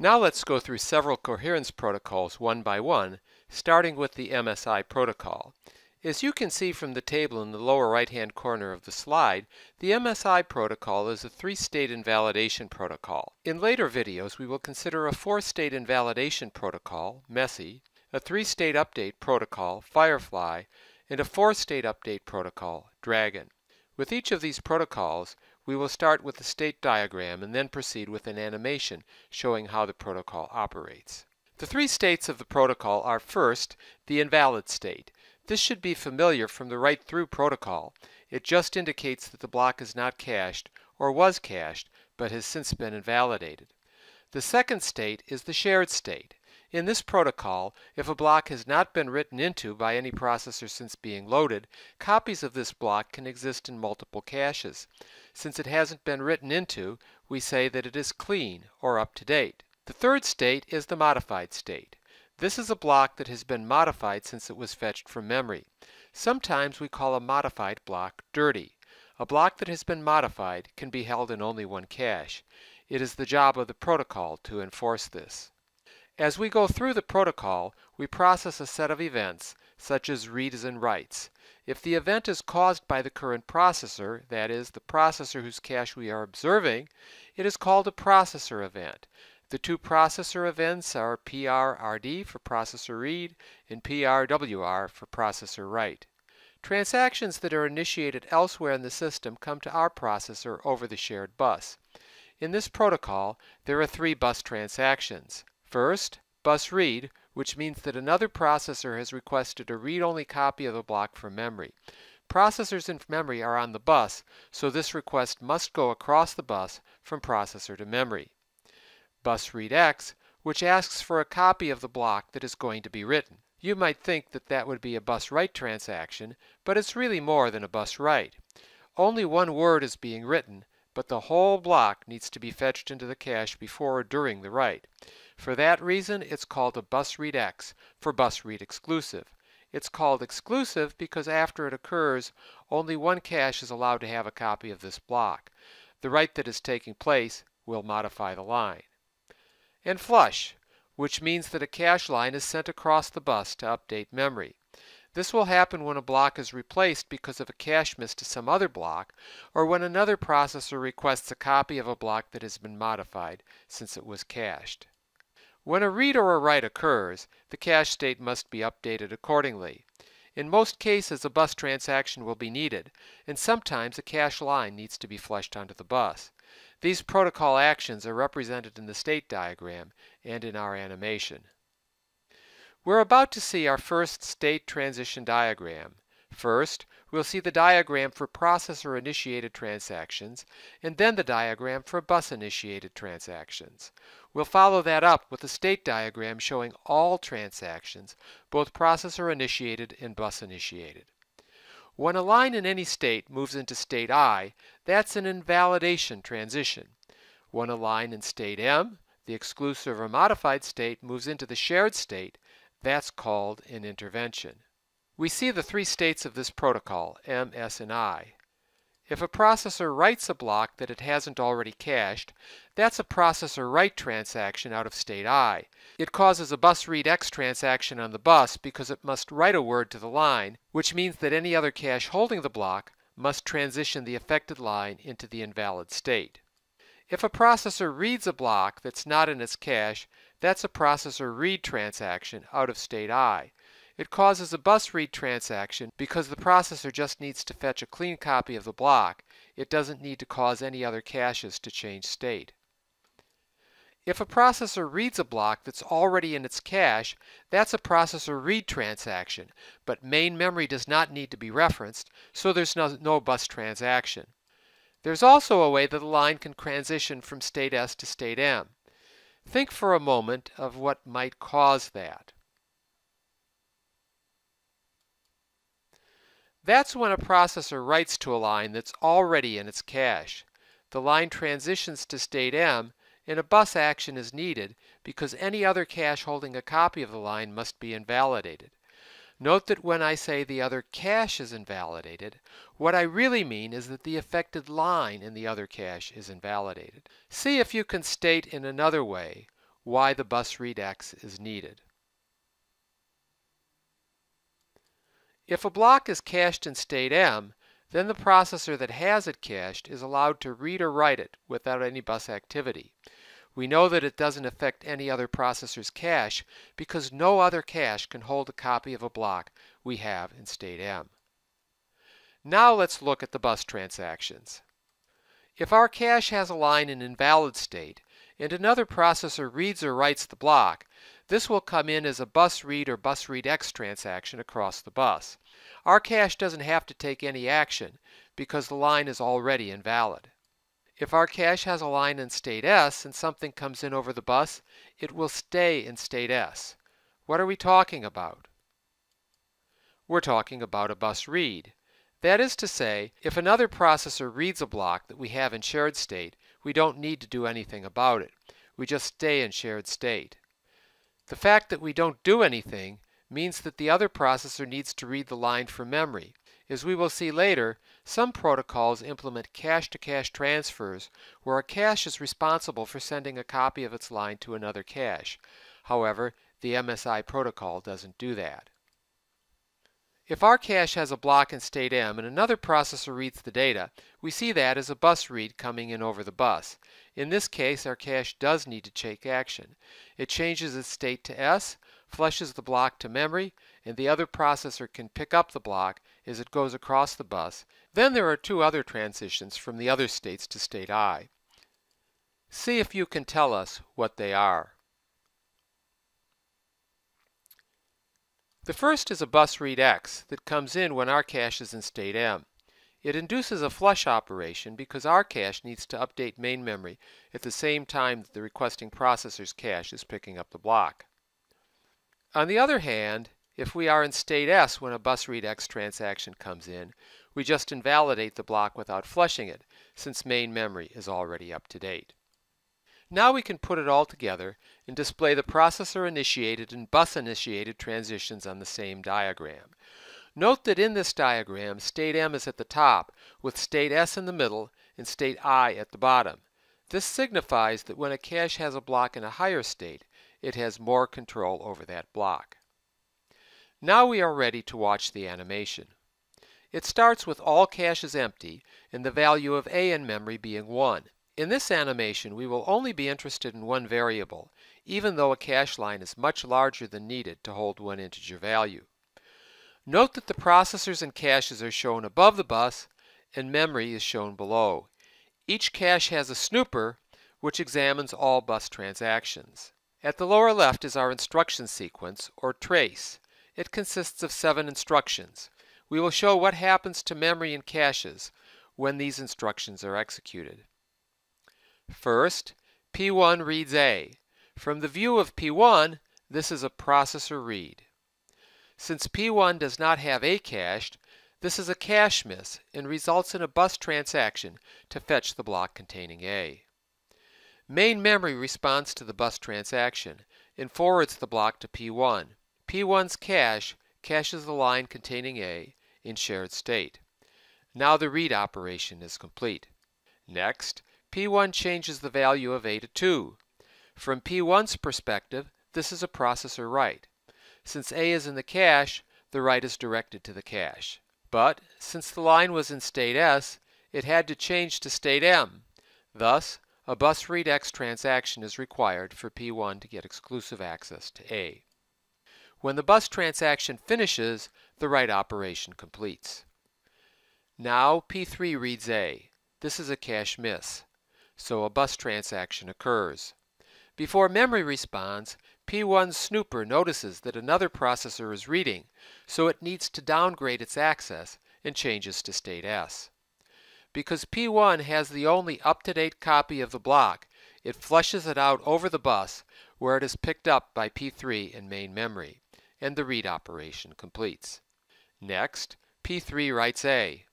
Now let's go through several coherence protocols one by one, starting with the MSI protocol. As you can see from the table in the lower right-hand corner of the slide, the MSI protocol is a three-state invalidation protocol. In later videos, we will consider a four-state invalidation protocol, MESI, a three-state update protocol, Firefly, and a four-state update protocol, Dragon. With each of these protocols, we will start with a state diagram and then proceed with an animation showing how the protocol operates. The three states of the protocol are first, the invalid state. This should be familiar from the write-through protocol. It just indicates that the block is not cached or was cached, but has since been invalidated. The second state is the shared state. In this protocol, if a block has not been written into by any processor since being loaded, copies of this block can exist in multiple caches. Since it hasn't been written into, we say that it is clean or up to date. The third state is the modified state. This is a block that has been modified since it was fetched from memory. Sometimes we call a modified block dirty. A block that has been modified can be held in only one cache. It is the job of the protocol to enforce this. As we go through the protocol, we process a set of events, such as reads and writes. If the event is caused by the current processor, that is, the processor whose cache we are observing, it is called a processor event. The two processor events are PRRD for processor read and PRWR for processor write. Transactions that are initiated elsewhere in the system come to our processor over the shared bus. In this protocol, there are three bus transactions. First, bus read, which means that another processor has requested a read-only copy of the block from memory. Processors in memory are on the bus, so this request must go across the bus from processor to memory. Bus read X, which asks for a copy of the block that is going to be written. You might think that that would be a bus write transaction, but it's really more than a bus write. Only one word is being written, but the whole block needs to be fetched into the cache before or during the write. For that reason, it's called a bus read X for bus read exclusive. It's called exclusive because after it occurs, only one cache is allowed to have a copy of this block. The write that is taking place will modify the line. And flush, which means that a cache line is sent across the bus to update memory. This will happen when a block is replaced because of a cache miss to some other block, or when another processor requests a copy of a block that has been modified since it was cached. When a read or a write occurs, the cache state must be updated accordingly. In most cases, a bus transaction will be needed, and sometimes a cache line needs to be flushed onto the bus. These protocol actions are represented in the state diagram and in our animation. We're about to see our first state transition diagram. First, we'll see the diagram for processor-initiated transactions, and then the diagram for bus-initiated transactions. We'll follow that up with a state diagram showing all transactions, both processor-initiated and bus-initiated. When a line in any state moves into state I, that's an invalidation transition. When a line in state M, the exclusive or modified state, moves into the shared state, that's called an intervention. We see the three states of this protocol, M, S, and I. If a processor writes a block that it hasn't already cached, that's a processor write transaction out of state I. It causes a bus read X transaction on the bus because it must write a word to the line, which means that any other cache holding the block must transition the affected line into the invalid state. If a processor reads a block that's not in its cache, that's a processor read transaction out of state I. It causes a bus read transaction because the processor just needs to fetch a clean copy of the block. It doesn't need to cause any other caches to change state. If a processor reads a block that's already in its cache, that's a processor read transaction, but main memory does not need to be referenced, so there's no, no bus transaction. There's also a way that a line can transition from state S to state M. Think for a moment of what might cause that. That's when a processor writes to a line that's already in its cache. The line transitions to state M and a bus action is needed because any other cache holding a copy of the line must be invalidated. Note that when I say the other cache is invalidated, what I really mean is that the affected line in the other cache is invalidated. See if you can state in another way why the bus readx is needed. If a block is cached in state M, then the processor that has it cached is allowed to read or write it without any bus activity. We know that it doesn't affect any other processor's cache because no other cache can hold a copy of a block we have in state M. Now let's look at the bus transactions. If our cache has a line in invalid state and another processor reads or writes the block, this will come in as a bus read or bus read X transaction across the bus. Our cache doesn't have to take any action because the line is already invalid. If our cache has a line in state S and something comes in over the bus, it will stay in state S. What are we talking about? We're talking about a bus read. That is to say, if another processor reads a block that we have in shared state, we don't need to do anything about it. We just stay in shared state. The fact that we don't do anything means that the other processor needs to read the line from memory, as we will see later, some protocols implement cache-to-cache transfers where a cache is responsible for sending a copy of its line to another cache. However, the MSI protocol doesn't do that. If our cache has a block in state M and another processor reads the data, we see that as a bus read coming in over the bus. In this case, our cache does need to take action. It changes its state to S, flushes the block to memory, and the other processor can pick up the block as it goes across the bus. Then there are two other transitions from the other states to state I. See if you can tell us what they are. The first is a bus read X that comes in when our cache is in state M. It induces a flush operation because our cache needs to update main memory at the same time that the requesting processor's cache is picking up the block. On the other hand, if we are in state S when a bus read X transaction comes in, we just invalidate the block without flushing it, since main memory is already up to date. Now we can put it all together and display the processor-initiated and bus-initiated transitions on the same diagram. Note that in this diagram, state M is at the top, with state S in the middle and state I at the bottom. This signifies that when a cache has a block in a higher state, it has more control over that block. Now we are ready to watch the animation. It starts with all caches empty and the value of a in memory being 1. In this animation, we will only be interested in one variable, even though a cache line is much larger than needed to hold one integer value. Note that the processors and caches are shown above the bus and memory is shown below. Each cache has a snooper, which examines all bus transactions. At the lower left is our instruction sequence, or trace. It consists of seven instructions. We will show what happens to memory and caches when these instructions are executed. First, P1 reads A. From the view of P1, this is a processor read. Since P1 does not have A cached, this is a cache miss and results in a bus transaction to fetch the block containing A. Main memory responds to the bus transaction and forwards the block to P1. P1's cache caches the line containing A in shared state. Now the read operation is complete. Next, P1 changes the value of A to 2. From P1's perspective, this is a processor write. Since A is in the cache, the write is directed to the cache. But since the line was in state S, it had to change to state M. Thus, a bus read X transaction is required for P1 to get exclusive access to A. When the bus transaction finishes, the write operation completes. Now P3 reads A. This is a cache miss, so a bus transaction occurs. Before memory responds, P1's snooper notices that another processor is reading, so it needs to downgrade its access and changes to state S. Because P1 has the only up-to-date copy of the block, it flushes it out over the bus where it is picked up by P3 in main memory and the read operation completes. Next, P3 writes A.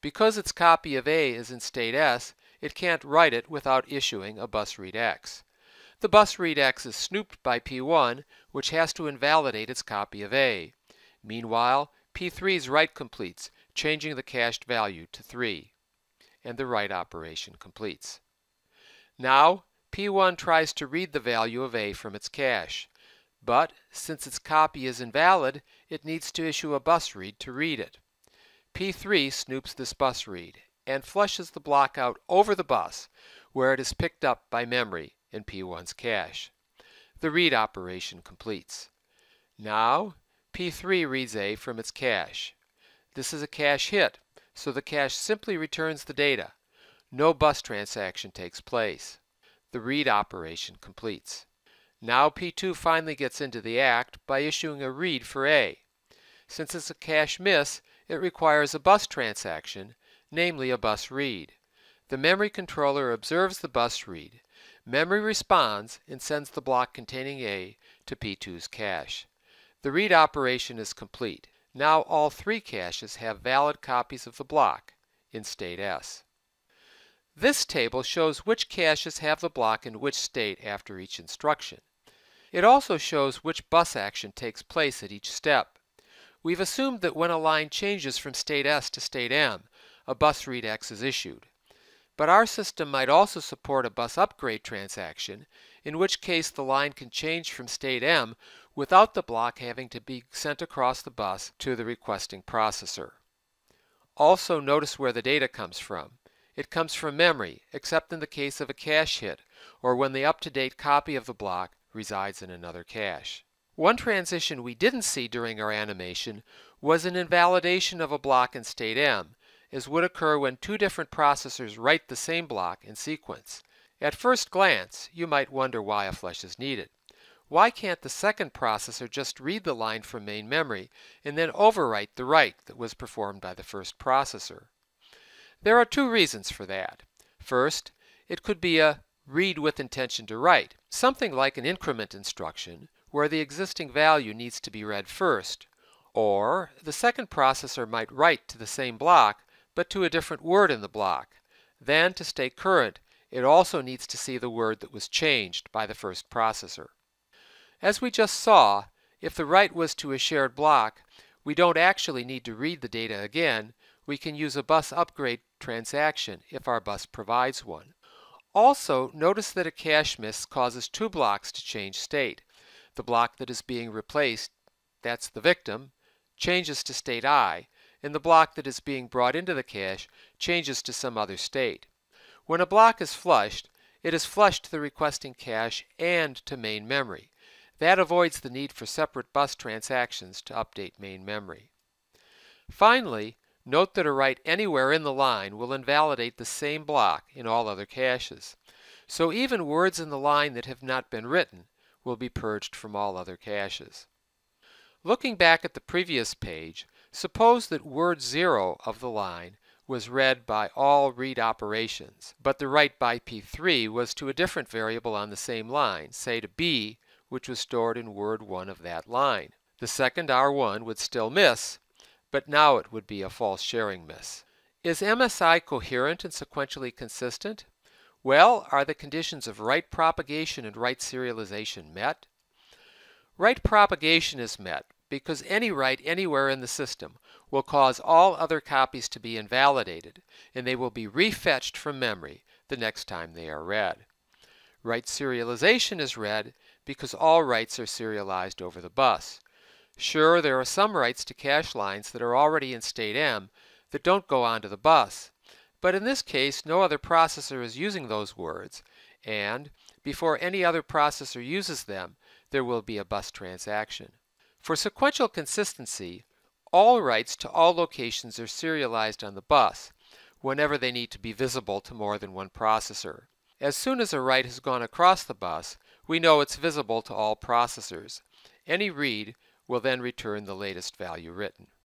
Because its copy of A is in state S, it can't write it without issuing a bus read X. The bus read X is snooped by P1, which has to invalidate its copy of A. Meanwhile, P3's write completes, changing the cached value to 3, and the write operation completes. Now, P1 tries to read the value of A from its cache but since its copy is invalid, it needs to issue a bus read to read it. P3 snoops this bus read and flushes the block out over the bus, where it is picked up by memory in P1's cache. The read operation completes. Now, P3 reads A from its cache. This is a cache hit, so the cache simply returns the data. No bus transaction takes place. The read operation completes. Now P2 finally gets into the act by issuing a read for A. Since it's a cache miss, it requires a bus transaction, namely a bus read. The memory controller observes the bus read. Memory responds and sends the block containing A to P2's cache. The read operation is complete. Now all three caches have valid copies of the block in state S. This table shows which caches have the block in which state after each instruction. It also shows which bus action takes place at each step. We've assumed that when a line changes from state S to state M, a bus read X is issued. But our system might also support a bus upgrade transaction, in which case the line can change from state M without the block having to be sent across the bus to the requesting processor. Also notice where the data comes from. It comes from memory, except in the case of a cache hit, or when the up-to-date copy of the block resides in another cache. One transition we didn't see during our animation was an invalidation of a block in state M, as would occur when two different processors write the same block in sequence. At first glance, you might wonder why a flush is needed. Why can't the second processor just read the line from main memory and then overwrite the write that was performed by the first processor? There are two reasons for that. First, it could be a read with intention to write, something like an increment instruction where the existing value needs to be read first. Or the second processor might write to the same block, but to a different word in the block. Then, to stay current, it also needs to see the word that was changed by the first processor. As we just saw, if the write was to a shared block, we don't actually need to read the data again. We can use a bus upgrade transaction if our bus provides one. Also, notice that a cache miss causes two blocks to change state. The block that is being replaced, that's the victim, changes to state I, and the block that is being brought into the cache changes to some other state. When a block is flushed, it is flushed to the requesting cache and to main memory. That avoids the need for separate bus transactions to update main memory. Finally, Note that a write anywhere in the line will invalidate the same block in all other caches. So even words in the line that have not been written will be purged from all other caches. Looking back at the previous page, suppose that word 0 of the line was read by all read operations, but the write by P3 was to a different variable on the same line, say to B, which was stored in word 1 of that line. The second R1 would still miss, but now it would be a false sharing miss. Is MSI coherent and sequentially consistent? Well, are the conditions of right propagation and right serialization met? Right propagation is met because any write anywhere in the system will cause all other copies to be invalidated, and they will be refetched from memory the next time they are read. Write serialization is read because all writes are serialized over the bus. Sure, there are some rights to cache lines that are already in state M that don't go onto the bus, but in this case no other processor is using those words, and before any other processor uses them, there will be a bus transaction. For sequential consistency, all rights to all locations are serialized on the bus whenever they need to be visible to more than one processor. As soon as a write has gone across the bus, we know it's visible to all processors. Any read will then return the latest value written.